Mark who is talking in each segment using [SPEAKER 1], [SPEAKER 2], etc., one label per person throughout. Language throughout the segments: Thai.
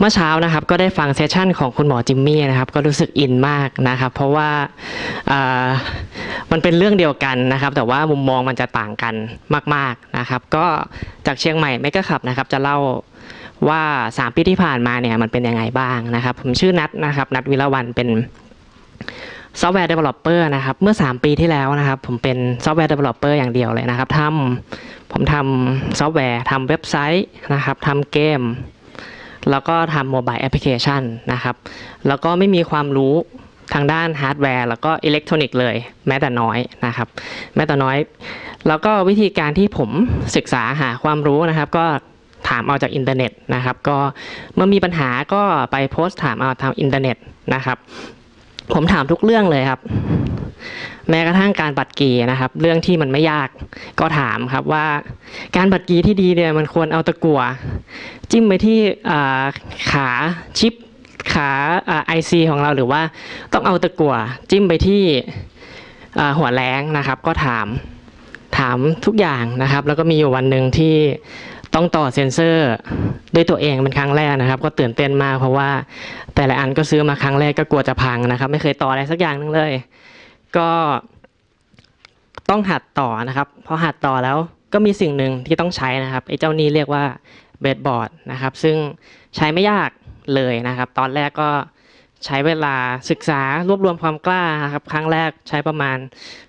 [SPEAKER 1] เมื่อเช้านะครับก็ได้ฟังเซสชั่นของคุณหมอจิมมี่นะครับก็รู้สึกอินมากนะครับเพราะว่ามันเป็นเรื่องเดียวกันนะครับแต่ว่ามุมมองมันจะต่างกันมากๆนะครับก็จากเชียงใหม่ไม่ก็ขับนะครับจะเล่าว่า 3 ปีที่ผ่านมาเนี่ยมันเป็นยังไงบ้างนะครับผมชื่อนัทนะครับนัทวิรวันเป็นซอฟต์แวร์เดเวลลอปเปอร์นะครับเมื่อ 3 ปีที่แล้วนะครับผมเป็นซอฟต์แวร์เดเวลลอปเปอร์อย่างเดียวเลยนะครับทำผมทำซอฟต์แวร์ทำเว็บไซต์นะครับทำเกมแล้วก็ทำโมบายแอปพลิเคชันนะครับ แล้วก็ไม่มีความรู้ทางด้านฮาร์ดแวร์แล้วก็อิเล็กทรอนิกส์เลย แม้แต่น้อยนะครับ แม้แต่น้อย แล้วก็วิธีการที่ผมศึกษาหาความรู้นะครับก็ถามเอาจากอินเทอร์เน็ตนะครับ ก็เมื่อมีปัญหาก็ไปโพสต์ถามเอาทางอินเทอร์เน็ตนะครับ ผมถามทุกเรื่องเลยครับแม้กระทั่งการบัตรกีนะครับเรื่องที่มันไม่ยากก็ถามครับว่าการบัตรกีที่ดีเนี่ยมันควรเอาตะกั่วจิ้มไปที่ขาชิปขาไอซีของเราหรือว่าต้องเอาตะกั่วจิ้มไปที่หัวแรงนะครับ ก็ถามถามทุกอย่างนะครับ แล้วก็มีอยู่วันหนึ่งที่ต้องต่อเซ็นเซอร์ ด้วยตัวเองเป็นครั้งแรกนะครับ ก็ตื่นเต้นมากเพราะว่าแต่ละอันก็ซื้อมาครั้งแรกก็กลัวจะพังนะครับ ไม่เคยต่ออะไรสักอย่างนึงเลยก็ต้องหัดต่อนะครับพอหัดต่อแล้วก็มีสิ่งหนึ่งที่ต้องใช้นะครับไอ้เจ้านี้เรียกว่าเบดบอร์ดนะครับซึ่งใช้ไม่ยากเลยนะครับ ตอนแรกก็ใช้เวลาศึกษารวบรวมความกล้าครับครั้งแรกใช้ประมาณ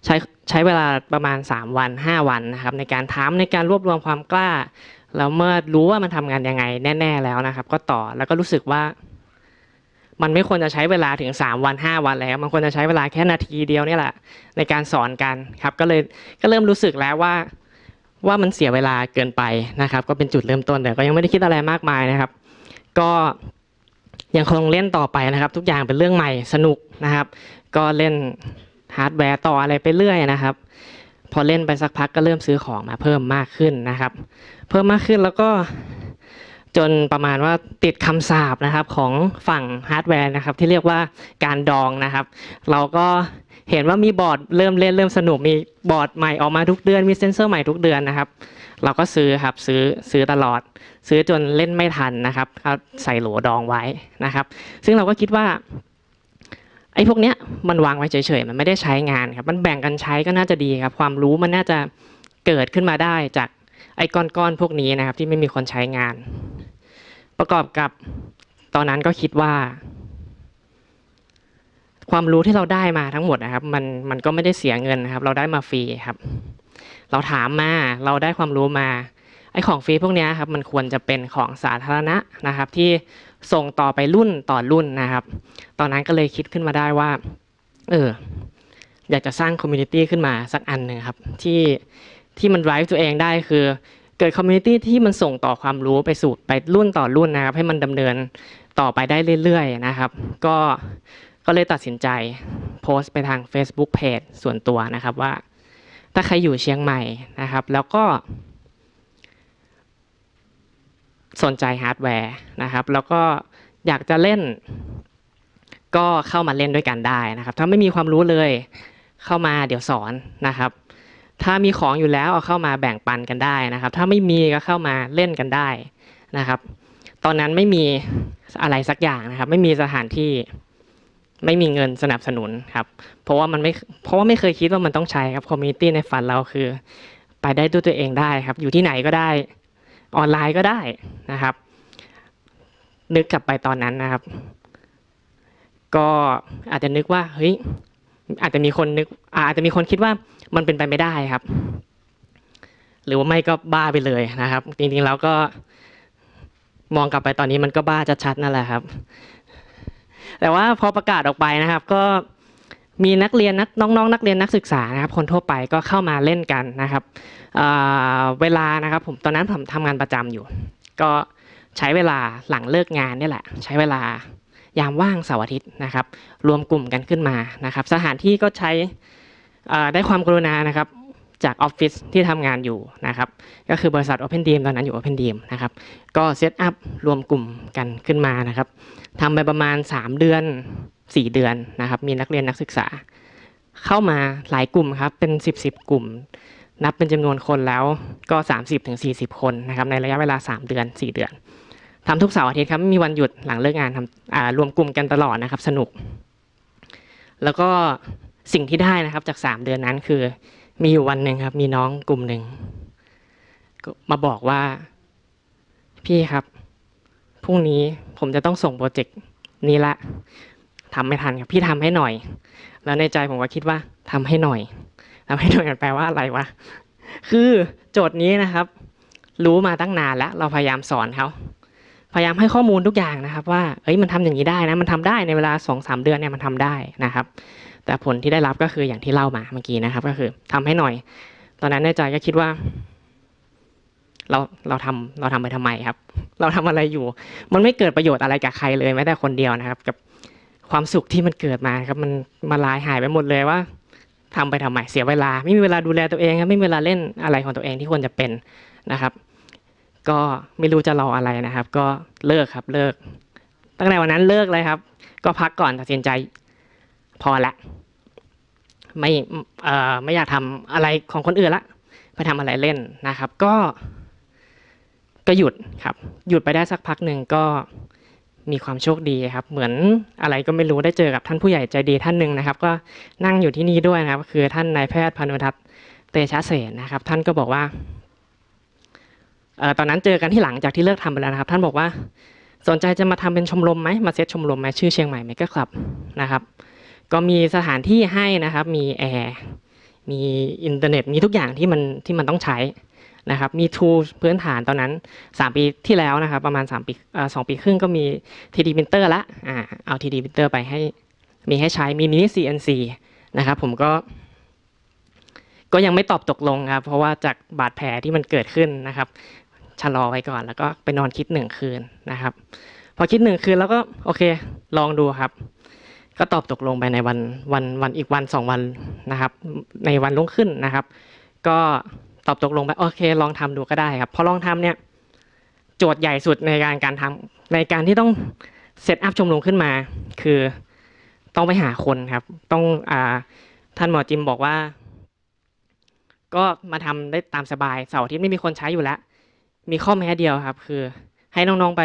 [SPEAKER 1] ใช้ใช้เวลาประมาณ 3 วัน 5 วันนะครับ ในการถามในการรวบรวมความกล้าแล้วเมื่อรู้ว่ามันทำงานยังไงแน่ ๆแล้วนะครับ ก็ต่อแล้วก็รู้สึกว่ามันไม่ควรจะใช้เวลาถึง3วัน5 วันแล้วมันควรจะใช้เวลาแค่นาทีเดียวนี่แหละในการสอนกันครับก็เลยก็เริ่มรู้สึกแล้วว่า ว่ามันเสียเวลาเกินไปนะครับ ก็เป็นจุดเริ่มต้นแต่ก็ยังไม่ได้คิดอะไรมากมายนะครับ ก็ยังคงเล่นต่อไปนะครับ ทุกอย่างเป็นเรื่องใหม่สนุกนะครับ ก็เล่นฮาร์ดแวร์ต่ออะไรไปเรื่อยนะครับ พอเล่นไปสักพักก็เริ่มซื้อของมาเพิ่มมากขึ้นนะครับ เพิ่มมากขึ้นแล้วก็จนประมาณว่าติดคำสาบนะครับของฝั่งฮาร์ดแวร์นะครับ ที่เรียกว่าการดองนะครับ เราก็เห็นว่ามีบอร์ดเริ่มเล่น เริ่มสนุกมีบอร์ดใหม่ออกมาทุกเดือนมีเซนเซอร์ใหม่ทุกเดือนนะครับ เราก็ซื้อครับซื้อซื้อตลอด ซื้อจนเล่นไม่ทันนะครับเอาใส่โหลดองไว้นะครับ ซึ่งเราก็คิดว่า ไอ้พวกเนี้ยมันวางไว้เฉยๆมันไม่ได้ใช้งานครับ มันแบ่งกันใช้ก็น่าจะดีครับ ความรู้มันน่าจะเกิดขึ้นมาได้จากไอ้ก้อนๆพวกนี้นะครับ ที่ไม่มีคนใช้งานประกอบกับตอนนั้นก็คิดว่า ความรู้ที่เราได้มาทั้งหมดนะครับ มันมันก็ไม่ได้เสียเงินนะครับ เราได้มาฟรีครับเราถามมาเราได้ความรู้มา ไอ้ของฟรีพวกนี้ครับ มันควรจะเป็นของสาธารณะนะครับ ที่ส่งต่อไปรุ่นต่อรุ่นนะครับ ตอนนั้นก็เลยคิดขึ้นมาได้ว่า เอออยากจะสร้างคอมมูนิตี้ขึ้นมาสักอันหนึ่งครับ ที่ที่มันไลฟ์ตัวเองได้คือเกิดคอมมูนิตี้ที่มันส่งต่อความรู้ไปสู่ไปรุ่นต่อรุ่นนะครับ ให้มันดำเนินต่อไปได้เรื่อยๆนะครับ ก็ก็เลยตัดสินใจโพสต์ไปทาง Facebook Page ส่วนตัวนะครับว่า ถ้าใครอยู่เชียงใหม่นะครับ แล้วก็ สนใจฮาร์ดแวร์นะครับ แล้วก็อยากจะเล่น ก็เข้ามาเล่นด้วยกันได้นะครับ ถ้าไม่มีความรู้เลยเข้ามาเดี๋ยวสอนนะครับถ้ามีของอยู่แล้วเอาเข้ามาแบ่งปันกันได้นะครับ ถ้าไม่มีก็เข้ามาเล่นกันได้นะครับ ตอนนั้นไม่มีอะไรสักอย่างนะครับ ไม่มีสถานที่ไม่มีเงินสนับสนุนครับ เพราะว่ามันไม่เพราะว่าไม่เคยคิดว่ามันต้องใช้ครับคอมมูนิตี้ในฝันเราคือ ไปได้ด้วยตัวเองได้ครับ อยู่ที่ไหนก็ได้ ออนไลน์ก็ได้นะครับ นึกกลับไปตอนนั้นนะครับ ก็อาจจะนึกว่าเฮ้ยอาจจะมีคนนึกอาจจะมีคนคิดว่ามันเป็นไปไม่ได้ครับ หรือว่าไม่ก็บ้าไปเลยนะครับ จริงๆแล้วก็มองกลับไปตอนนี้มันก็บ้าจะชัดนั่นแหละครับ แต่ว่าพอประกาศออกไปนะครับ ก็มีนักเรียนนักน้องๆนักเรียนนักศึกษานะครับคนทั่วไปก็เข้ามาเล่นกันนะครับเเวลานะครับ ผมตอนนั้นผมทำงานประจำอยู่ ก็ใช้เวลาหลังเลิกงานนี่แหละ ใช้เวลา ยามว่างเสาร์อาทิตย์นะครับ รวมกลุ่มกันขึ้นมานะครับ สถานที่ก็ใช้ได้ความกรุณานะครับจากออฟฟิศที่ทำงานอยู่นะครับ ก็คือบริษัท Open d e a m ตอนนั้นอยู่ Open d e a m นะครับก็เซตอัพรวมกลุ่มกันขึ้นมานะครับทำไปประมาณ3เดือน4เดือนนะครับ มีนักเรียนนักศึกษา เข้ามาหลายกลุ่มครับเป็น 10บ0กลุ่ม นับเป็นจำนวนคนแล้วก็ 3 0สีคนนะครับในระยะเวลา3เดือน4เดือนทำทุกเสาร์อาทิตย์ครับมีวันหยุดหลังเลิกงานทำรวมกลุ่มกันตลอดนะครับสนุก แล้วก็สิ่งที่ได้นะครับ จากสามเดือนนั้นคือ มีอยู่วันหนึ่งครับ มีน้องกลุ่มหนึ่ง มาบอกว่า พี่ครับพรุ่งนี้ผมจะต้องส่งโปรเจกต์นี้ละทำไม่ทันครับพี่ทำให้หน่อย แล้วในใจผมก็คิดว่าทำให้หน่อยทำให้หน่อยแปลว่าอะไรวะคือโจทย์นี้นะครับรู้มาตั้งนานแล้ว เราพยายามสอนเขาพยายามให้ข้อมูลทุกอย่างนะครับ ว่าเอ้ยมันทำอย่างนี้ได้นะ มันทำได้ในเวลาสองสามเดือนเนี่ยมันทำได้นะครับแต่ผลที่ได้รับก็คืออย่างที่เล่ามาเมื่อกี้นะครับ ก็คือ ทำให้หน่อย ตอนนั้นในใจก็คิดว่า เราเราทำเราทำไปทำไมครับ เราทำอะไรอยู่ มันไม่เกิดประโยชน์อะไรกับใครเลยแม้แต่คนเดียวนะครับ กับความสุขที่มันเกิดมาครับมันมาลายหายไปหมดเลยว่าทำไปทำไมเสียเวลาไม่มีเวลาดูแลตัวเองครับไม่มีเวลาเล่นอะไรของตัวเองที่ควรจะเป็นนะครับ ก็ไม่รู้จะรออะไรนะครับ ก็เลิกครับเลิกตั้งแต่วันนั้นเลิกเลยครับ ก็พักก่อนตัดสินใจพอละไม่ไม่อยากทำอะไรของคนอื่นละ ไปทำอะไรเล่นนะครับ ก็ ก็หยุดครับ หยุดไปได้สักพักหนึ่งก็มีความโชคดีครับ เหมือนอะไรก็ไม่รู้ได้เจอกับท่านผู้ใหญ่ใจดีท่านหนึ่งนะครับ ก็นั่งอยู่ที่นี่ด้วยนะครับคือท่านนายแพทย์พานุทัศน์เตชะเสนนะครับ ท่านก็บอกว่า ตอนนั้นเจอกันที่หลังจากที่เลิกทำไปแล้วนะครับ ท่านบอกว่า สนใจจะมาทำเป็นชมรมไหมมาเซตชมรมไหมชื่อเชียงใหม่ไหมก็ครับนะครับก็มีสถานที่ให้นะครับ มีแอร์ มีอินเทอร์เน็ต มีทุกอย่างที่มันที่มันต้องใช้นะครับ มีทูพื้นฐานตอนนั้น 3 ปีที่แล้วนะครับ ประมาณ3ปีสองปีครึ่งก็มี 3D printer ละอ่าเอา 3D printer ไปให้มีให้ใช้ มีมินิ CNC นะครับผมก็ ก็ยังไม่ตอบตกลงครับ เพราะว่าจากบาดแผลที่มันเกิดขึ้นนะครับชะลอไว้ก่อนแล้วก็ไปนอนคิดหนึ่งคืนนะครับ พอคิดหนึ่งคืนแล้วก็โอเค ลองดูครับก็ตอบตกลงไปในวันวันวันอีกวันสองวันนะครับในวันรุ่งขึ้นนะครับก็ตอบตกลงไปโอเค ลองทำดูก็ได้ครับพอลองทำเนี่ย โจทย์ใหญ่สุดในการการทำในการที่ต้องเซตอัพชมรมขึ้นมา คือต้องไปหาคนครับ ต้องอ่าท่านหมอจิมบอกว่า ก็มาทำได้ตามสบายเสาร์อาทิตย์ไม่มีคนใช้อยู่แล้วมีข้อแม้เดียวครับ คือให้น้องๆไป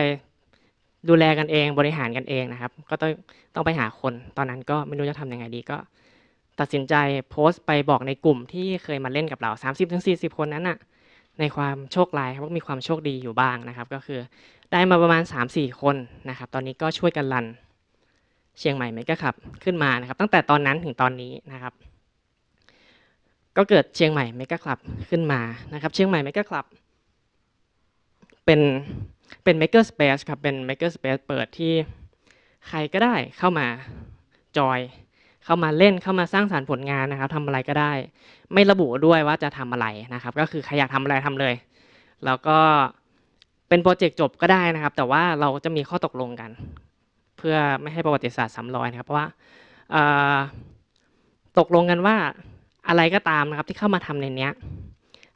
[SPEAKER 1] ดูแลกันเองบริหารกันเองนะครับ ก็ต้องต้องไปหาคน ตอนนั้นก็ไม่รู้จะทำยังไงดีก็ ตัดสินใจโพสต์ไปบอกในกลุ่มที่เคยมาเล่นกับเรา30-40คนนั้นน่ะในความโชคร้ายว่ามีความโชคดีอยู่บ้างนะครับ ก็คือได้มาประมาณ3-4คนนะครับ ตอนนี้ก็ช่วยกันรันเชียงใหม่เมกะขับขึ้นมานะครับ ตั้งแต่ตอนนั้นถึงตอนนี้นะครับ ก็เกิดเชียงใหม่เมกะคลับขึ้นมานะครับ เชียงใหม่เมกะคลับ เป็นเป็น Maker Space ครับ เป็น Maker Space เปิดที่ใครก็ได้เข้ามาจอยเข้ามาเล่นเข้ามาสร้างสารรค์ผลงานนะครับทำอะไรก็ได้ ไม่ระบุด้วยว่าจะทำอะไรนะครับ ก็คือใครอยากทำอะไรทำเลย แล้วก็เป็นโปรเจกต์จบก็ได้นะครับ แต่ว่าเราจะมีข้อตกลงกัน เพื่อไม่ให้ประวัติศาสตร์ซ้ำรอยนะครับ เพราะว่าตกลงกันว่าอะไรก็ตามนะครับ ที่เข้ามาทำในเนี้ย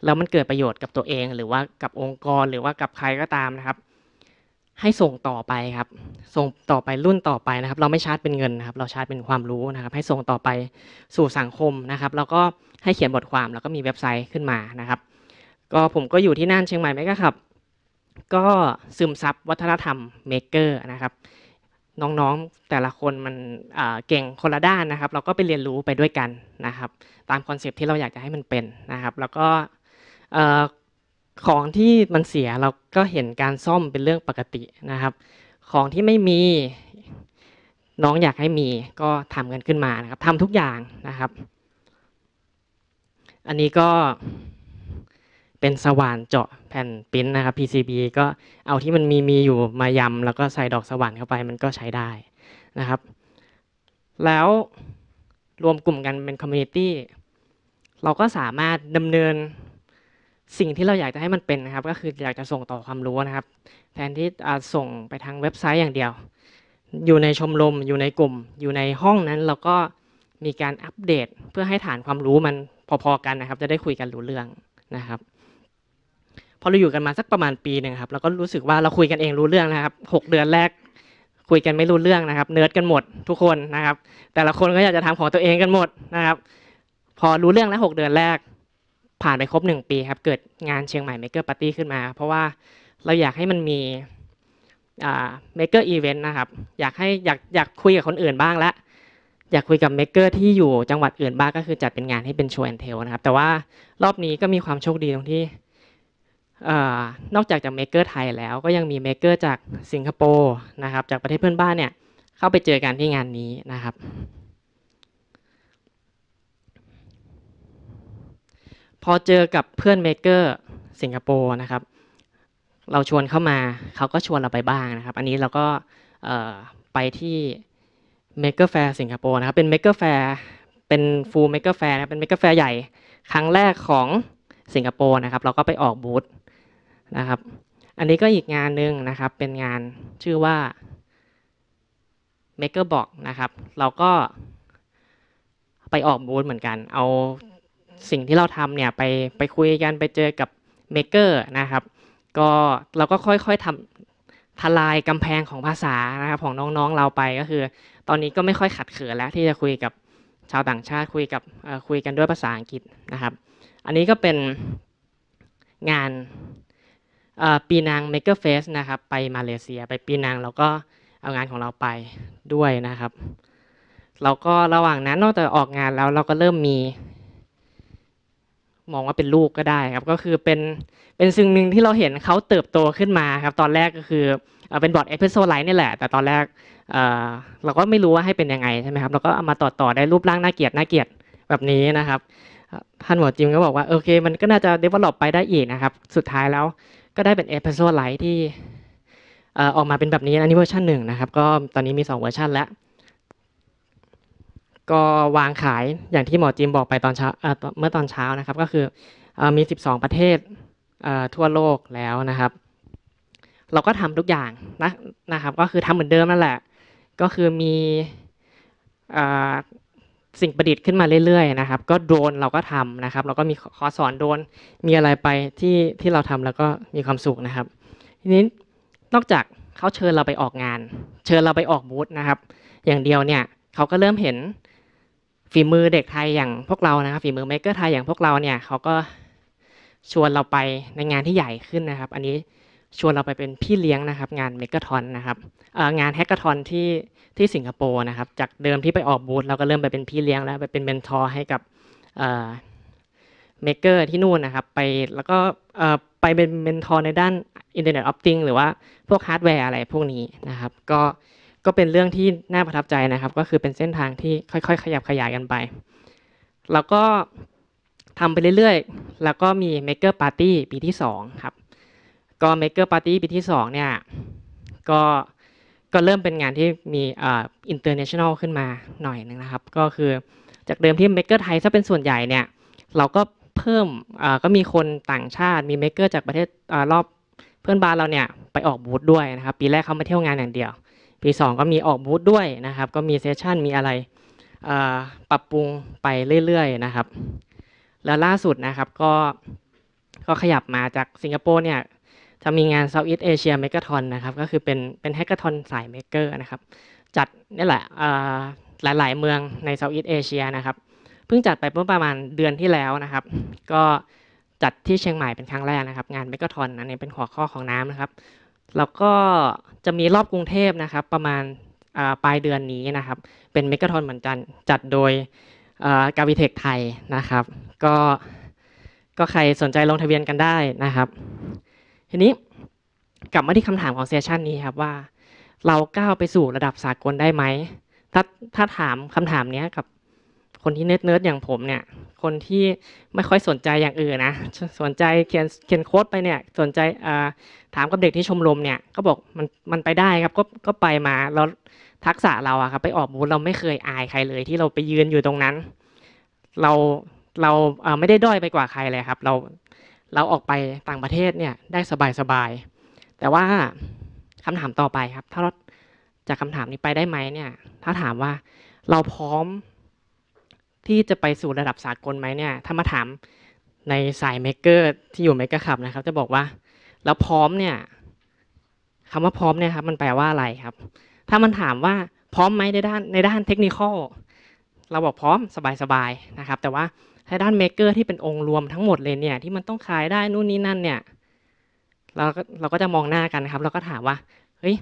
[SPEAKER 1] แล้วมันเกิดประโยชน์กับตัวเอง หรือว่ากับองค์กรหรือว่ากับใครก็ตามนะครับให้ส่งต่อไปครับส่งต่อไปรุ่นต่อไปนะครับ เราไม่ชาร์จเป็นเงินนะครับเราชาร์จเป็นความรู้นะครับ ให้ส่งต่อไปสู่สังคมนะครับแล้วก็ให้เขียนบทความแล้วก็มีเว็บไซต์ขึ้นมานะครับ ก็ผมก็อยู่ที่น่าน เชียงใหม่ไหมก็ครับ ก็ซึมซับวัฒนธรรมเมกเกอร์นะครับน้องๆแต่ละคนมันเก่งคนละด้านนะครับ เราก็ไปเรียนรู้ไปด้วยกันนะครับ ตามคอนเซปที่เราอยากจะให้มันเป็นนะครับ แล้วก็ของที่มันเสียเราก็เห็นการซ่อมเป็นเรื่องปกตินะครับ ของที่ไม่มีน้องอยากให้มีก็ทำกันขึ้นมานะครับทำทุกอย่างนะครับ อันนี้ก็เป็นสว่านเจาะแผ่นปิ้นนะครับ PCB ก็เอาที่มันมีมีอยู่มายำแล้วก็ใส่ดอกสว่านเข้าไปมันก็ใช้ได้นะครับ แล้วรวมกลุ่มกันเป็นคอมมูนิตี้เราก็สามารถดำเนินสิ่งที่เราอยากจะให้มันเป็นนะครับก็คืออยากจะส่งต่อความรู้นะครับ แทนที่ส่งไปทางเว็บไซต์อย่างเดียว อยู่ในชมรมอยู่ในกลุ่ม อยู่ในห้องนั้นเราก็มีการอัปเดตเพื่อให้ฐานความรู้มันพอๆกันนะครับ จะได้คุยกันรู้เรื่องนะครับพอเราอยู่กันมาสักประมาณปีหนึ่งครับเราก็รู้สึกว่าเราคุยกันเองรู้เรื่องนะครับ 6 เดือนแรก คุยกันไม่รู้เรื่องนะครับ เนิร์ดกันหมดทุกคนนะครับ แต่ละคนก็อยากจะทำของตัวเองกันหมดนะครับ พอรู้เรื่องแล้วกเดือนแรกผ่านไปครบ1ปีครับเกิดงานเชียงใหม่ maker party ขึ้นมาเพราะว่าเราอยากให้มันมีเมกเกอร์อีเวนต์นะครับ อยากให้อยากอยากคุยกับคนอื่นบ้างและอยากคุยกับเมกเกอร์ที่อยู่จังหวัดอื่นบ้างก็คือจัดเป็นงานให้เป็นโชว์แอนเทลนะครับ แต่ว่ารอบนี้ก็มีความโชคดีตรงที่นอกจากจากเมกเกอร์ไทยแล้วก็ยังมีเมกเกอร์จากสิงคโปร์นะครับ จากประเทศเพื่อนบ้านเนี่ยเข้าไปเจอกันที่งานนี้นะครับพอเจอกับเพื่อนเมเกอร์สิงคโปร์นะครับเราชวนเข้ามาเขาก็ชวนเราไปบ้างนะครับ อันนี้เราก็ไปที่เมเกอร์แฟร์สิงคโปร์นะครับเป็นเมเกอร์แฟร์เป็นฟูลเมกเกอร์แฟร์นะเป็นเมเกอร์แฟร์ใหญ่ครั้งแรกของสิงคโปร์นะครับ เราก็ไปออกบูธนะครับอันนี้ก็อีกงานหนึ่งนะครับ เป็นงานชื่อว่า Maker Box นะครับเราก็ไปออกบูธเหมือนกันเอาสิ่งที่เราทำเนี่ยไปไปคุยกันไปเจอกับเมกเกอร์นะครับก็เราก็ค่อยๆทำทลายกำแพงของภาษานะครับของน้องๆเราไปก็คือ ตอนนี้ก็ไม่ค่อยขัดเขินแล้วที่จะคุยกับชาวต่างชาติคุยกับคุยกันด้วยภาษาอังกฤษนะครับ อันนี้ก็เป็นงานปีนางเ m เกอร์เฟสนะครับไปมาเลเซีย ไปปีนางเราก็เอางานของเราไปด้วยนะครับ เราก็ระหว่างนั้นนอกจากออกงานแล้วเราก็เริ่มมีมองว่าเป็นลูกก็ได้ครับก็คือเป็นเป็นสิ่งหนึ่งที่เราเห็นเขาเติบโตขึ้นมาครับตอนแรกก็คือเป็นบอร์ดเอพิโซไลท์นี่แหละ แต่ตอนแรกเราก็ไม่รู้ว่าให้เป็นยังไงใช่ไหมครับเราก็เอามาต่อต่อได้รูปร่างน่าเกียดน่าเกียดแบบนี้นะครับท่านหมอจิมก็บอกว่าโอเคมันก็น่าจะเด v e l o p ไปได้อีกนะครับสุดท้ายแล้วก็ได้เป็นเอพิโซไลท์ที่ออกมาเป็นแบบนี้อันนี้เวอร์ชันหนึ่งนะครับก็ตอนนี้มี2เวอร์ชันแล้วก็วางขายอย่างที่หมอจิมบอกไปตอนเช้าเมื่อตอนเช้านะครับก็คือมี 12 ประเทศทั่วโลกแล้วนะครับ เราก็ทำทุกอย่างนะนะครับก็คือทำเหมือนเดิมนั่นแหละ ก็คือมีสิ่งประดิษฐ์ขึ้นมาเรื่อย ๆนะครับ ก็โดรนเราก็ทำนะครับ เราก็มีคอสสอนโดรนมีอะไรไปที่ที่เราทำแล้วก็มีความสุขนะครับ ทีนี้นอกจากเขาเชิญเราไปออกงาน เชิญเราไปออกบูธนะครับ อย่างเดียวเนี่ยเขาก็เริ่มเห็นฝีมือเด็กไทยอย่างพวกเรานะครับ ฝีมือเมกเกอร์ไทยอย่างพวกเราเนี่ยเขาก็ชวนเราไปในงานที่ใหญ่ขึ้นนะครับ อันนี้ชวนเราไปเป็นพี่เลี้ยงนะครับ งานเมก์ทอนนะครับงานแฮกเกอร์ทอนที่ที่สิงคโปร์นะครับ จากเดิมที่ไปออกบูธ เราก็เริ่มไปเป็นพี่เลี้ยงแล้วไปเป็นเมนทอร์ให้กับเมกเกอร์ที่นู่นนะครับไปแล้วก็ไปเป็นเมนทอร์ในด้าน Internet of t h i n g งหรือว่าพวกฮาร์ดแวร์อะไรพวกนี้นะครับ ก็ก็เป็นเรื่องที่น่าประทับใจนะครับ ก็คือเป็นเส้นทางที่ค่อยๆ ขยับขยายกันไป แล้วก็ทำไปเรื่อยๆ แล้วก็มี Maker Party ปีที่2ครับ ก็ Maker Party ปีที่2เนี่ยก็ก็เริ่มเป็นงานที่มีอ่า international ขึ้นมาหน่อยนึงนะครับ ก็คือจากเดิมที่ Maker ไทยถ้าเป็นส่วนใหญ่เนี่ย เราก็เพิ่มอ่าก็มีคนต่างชาติ มี Maker จากประเทศอ่ารอบเพื่อนบ้านเราเนี่ยไปออกบูธด้วยนะครับ ปีแรกเขามาเที่ยวงานอย่างเดียวปี2ก็มีออกบูธด้วยนะครับก็มีเซสชันมีอะไรปรับปรุงไปเรื่อยๆนะครับ แล้วล่าสุดนะครับก็ก็ขยับมาจากสิงคโปร์เนี่ยจะมีงาน Southeast Asia Megathon นะครับก็คือเป็นเป็นแฮกเกอร์ทอนสายเมกเกอร์นะครับจัดนี่แหละหลายๆเมืองใน Southeast Asia นะครับเพิ่งจัดไปเมื่อประมาณเดือนที่แล้วนะครับ ก็จัดที่เชียงใหม่เป็นครั้งแรกนะครับงานเมกะทอนอันนี้เป็นหัวข้อของน้ำนะครับแล้วก็จะมีรอบกรุงเทพนะครับประมาณปลายเดือนนี้นะครับ เป็นเมกะทอนเหมือนกันจัดโดยกาวิเทคไทยนะครับ ก็ก็ใครสนใจลงทะเบียนกันได้นะครับ ทีนี้กลับมาที่คำถามของเซสชันนี้ครับว่า เราก้าวไปสู่ระดับสากลได้ไหมถ้าถ้าถามคำถามนี้กับคนที่เนิร์ดๆอย่างผมเนี่ยคนที่ไม่ค่อยสนใจอย่างอื่นนะสนใจเขียนเขียนโค้ดไปเนี่ยสนใจถามกับเด็กที่ชมรมเนี่ยก็บอกมันมันไปได้ครับก็ก็ไปมา แล้วทักษะเราอะครับ ไปออกบูธเราไม่เคยอายใครเลยที่เราไปยืนอยู่ตรงนั้น เรา เราไม่ได้ด้อยไปกว่าใครเลยครับเราเราออกไปต่างประเทศเนี่ย ได้สบายสบายแต่ว่าคำถามต่อไปครับ ถ้าจากคำถามนี้ไปได้ไหมเนี่ย ถ้าถามว่าเราพร้อมที่จะไปสู่ระดับสากลไหมเนี่ย ถ้ามาถามในสายเมกเกอร์ที่อยู่เมกเกอร์ขับนะครับ จะบอกว่าแล้วพร้อมเนี่ยคำว่าพร้อมเนี่ยครับมันแปลว่าอะไรครับ ถ้ามันถามว่าพร้อมไหมในด้านในด้านเทคนิคอลเราบอกพร้อมสบายๆนะครับ แต่ว่าในด้านเมกเกอร์ที่เป็นองค์รวมทั้งหมดเลยเนี่ยที่มันต้องขายได้นู่นนี่นั่นเนี่ยเราเราก็จะมองหน้ากันนะครับเราก็ถามว่าเฮ้ย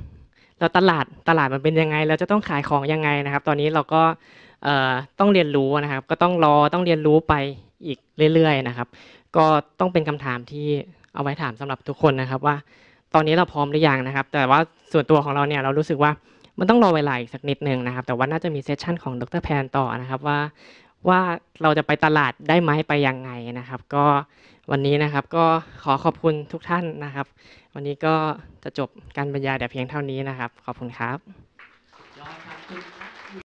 [SPEAKER 1] เราตลาดตลาดมันเป็นยังไง เราจะต้องขายของยังไงนะครับ ตอนนี้เราก็ต้องเรียนรู้นะครับก็ต้องรอต้องเรียนรู้ไปอีกเรื่อยๆนะครับ ก็ต้องเป็นคำถามที่เอาไว้ถามสำหรับทุกคนนะครับ ว่าตอนนี้เราพร้อมหรือยังนะครับ แต่ว่าส่วนตัวของเราเนี่ยเรารู้สึกว่ามันต้องรอเวลาอีกสักนิดหนึ่งนะครับ แต่ว่าน่าจะมีเซสชันของดรแพนต่อนะครับว่าว่าเราจะไปตลาดได้ไหมไปยังไงนะครับ ก็วันนี้นะครับก็ขอขอบคุณทุกท่านนะครับ วันนี้ก็จะจบการบรรยายแต่เพียงเท่านี้นะครับ ขอบคุณครับ